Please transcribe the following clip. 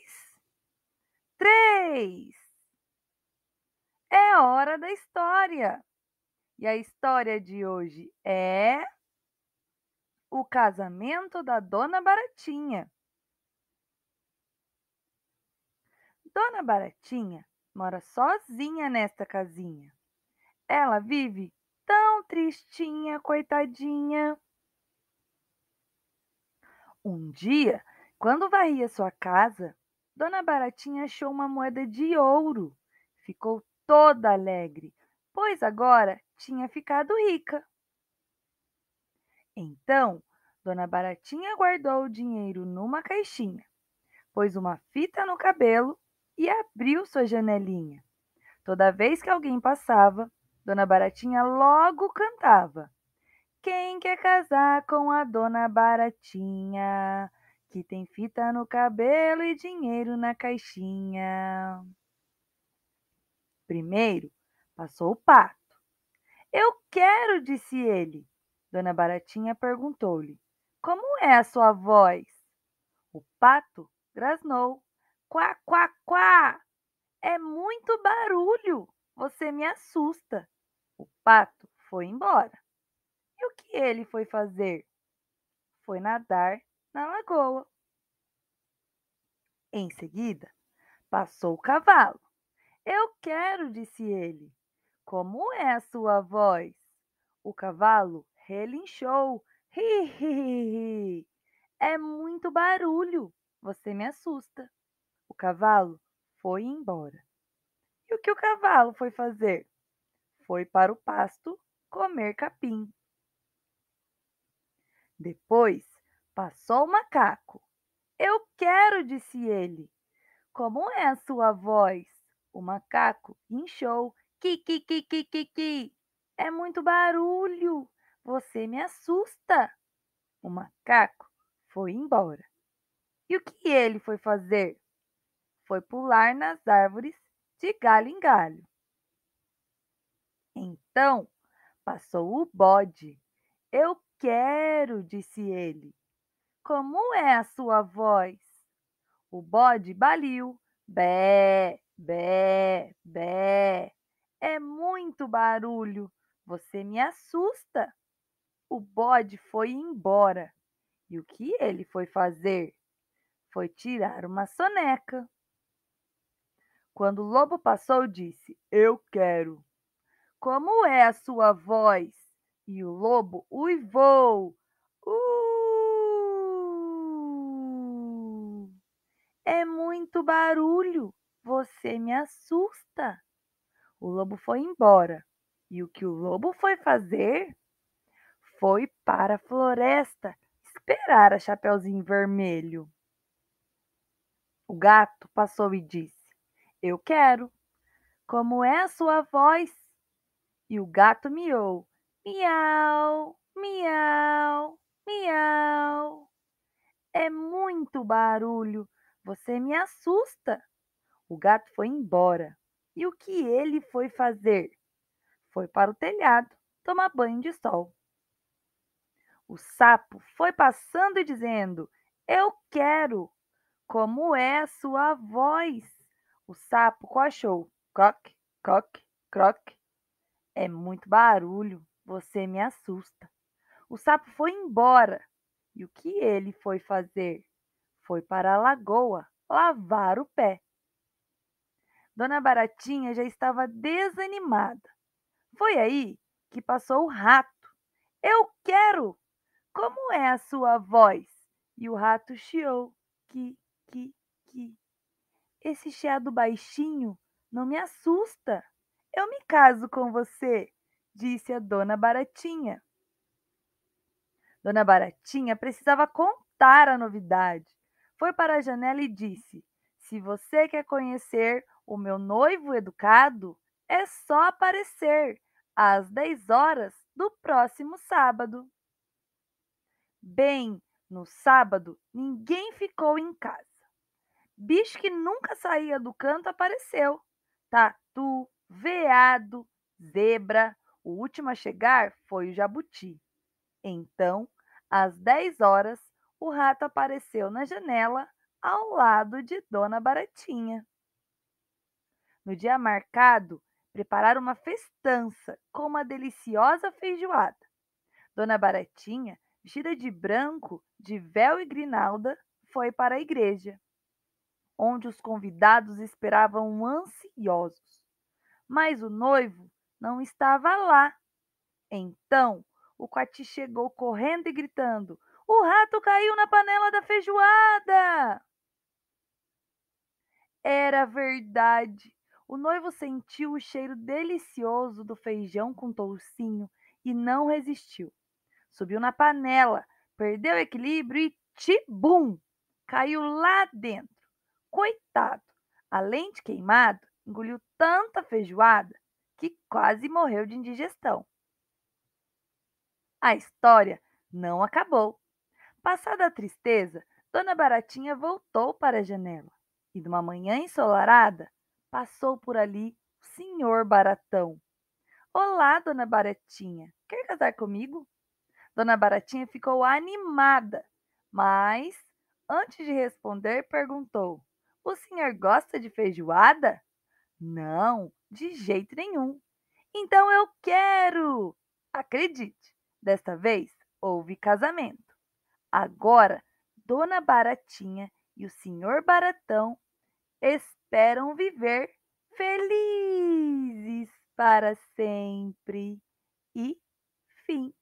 dois, três. É hora da história. E a história de hoje é o casamento da Dona Baratinha. Dona Baratinha mora sozinha nesta casinha. Ela vive tão tristinha, coitadinha. Um dia, quando varria sua casa, Dona Baratinha achou uma moeda de ouro. Ficou toda alegre, pois agora tinha ficado rica. Então, Dona Baratinha guardou o dinheiro numa caixinha, pôs uma fita no cabelo e abriu sua janelinha. Toda vez que alguém passava, Dona Baratinha logo cantava: Quem quer casar com a Dona Baratinha? que tem fita no cabelo e dinheiro na caixinha. Primeiro passou o pato. Eu quero, disse ele. Dona Baratinha perguntou-lhe: Como é a sua voz? O pato grasnou: Quá, quá, quá! É muito barulho! Você me assusta! O pato foi embora. E o que ele foi fazer? Foi nadar na lagoa. Em seguida, passou o cavalo. Eu quero, disse ele. Como é a sua voz? O cavalo relinchou. Hi, hi, hi, É muito barulho. Você me assusta. O cavalo foi embora. E o que o cavalo foi fazer? Foi para o pasto comer capim. Depois Passou o macaco. Eu quero, disse ele. Como é a sua voz? O macaco inchou. Ki, ki, ki, ki, ki, ki. É muito barulho. Você me assusta. O macaco foi embora. E o que ele foi fazer? Foi pular nas árvores de galho em galho. Então passou o bode. Eu quero, disse ele. Como é a sua voz? O bode baliu. Bé, bé, bé. É muito barulho. Você me assusta. O bode foi embora. E o que ele foi fazer? Foi tirar uma soneca. Quando o lobo passou, disse: Eu quero. Como é a sua voz? E o lobo uivou. Uh! muito barulho! Você me assusta! O lobo foi embora. E o que o lobo foi fazer? Foi para a floresta esperar a Chapeuzinho Vermelho. O gato passou e disse: Eu quero. Como é a sua voz? E o gato miou: Miau, miau, miau. É muito barulho. Você me assusta! O gato foi embora. E o que ele foi fazer? Foi para o telhado tomar banho de sol. O sapo foi passando e dizendo: Eu quero! Como é a sua voz? O sapo cochou: Croc, croc, croque. É muito barulho, você me assusta. O sapo foi embora. E o que ele foi fazer? foi para a lagoa lavar o pé. Dona Baratinha já estava desanimada. Foi aí que passou o rato. Eu quero! Como é a sua voz? E o rato chiou. Que, que, que. Esse chiado baixinho não me assusta. Eu me caso com você, disse a Dona Baratinha. Dona Baratinha precisava contar a novidade foi para a janela e disse: Se você quer conhecer o meu noivo educado, é só aparecer às 10 horas do próximo sábado. Bem, no sábado ninguém ficou em casa. Bicho que nunca saía do canto apareceu. Tatu, veado, zebra. O último a chegar foi o jabuti. Então, às 10 horas, o rato apareceu na janela ao lado de Dona Baratinha. No dia marcado, prepararam uma festança com uma deliciosa feijoada. Dona Baratinha, vestida de branco, de véu e grinalda, foi para a igreja, onde os convidados esperavam ansiosos. Mas o noivo não estava lá. Então, o coati chegou correndo e gritando: o rato caiu na panela da feijoada! Era verdade. O noivo sentiu o cheiro delicioso do feijão com toucinho e não resistiu. Subiu na panela, perdeu o equilíbrio e tibum! Caiu lá dentro. Coitado, além de queimado, engoliu tanta feijoada que quase morreu de indigestão. A história não acabou. Passada a tristeza, Dona Baratinha voltou para a janela e, de uma manhã ensolarada, passou por ali o Senhor Baratão. Olá, Dona Baratinha, quer casar comigo? Dona Baratinha ficou animada, mas, antes de responder, perguntou: O senhor gosta de feijoada? Não, de jeito nenhum. Então eu quero! Acredite, desta vez houve casamento. Agora, Dona Baratinha e o Senhor Baratão esperam viver felizes para sempre. E fim.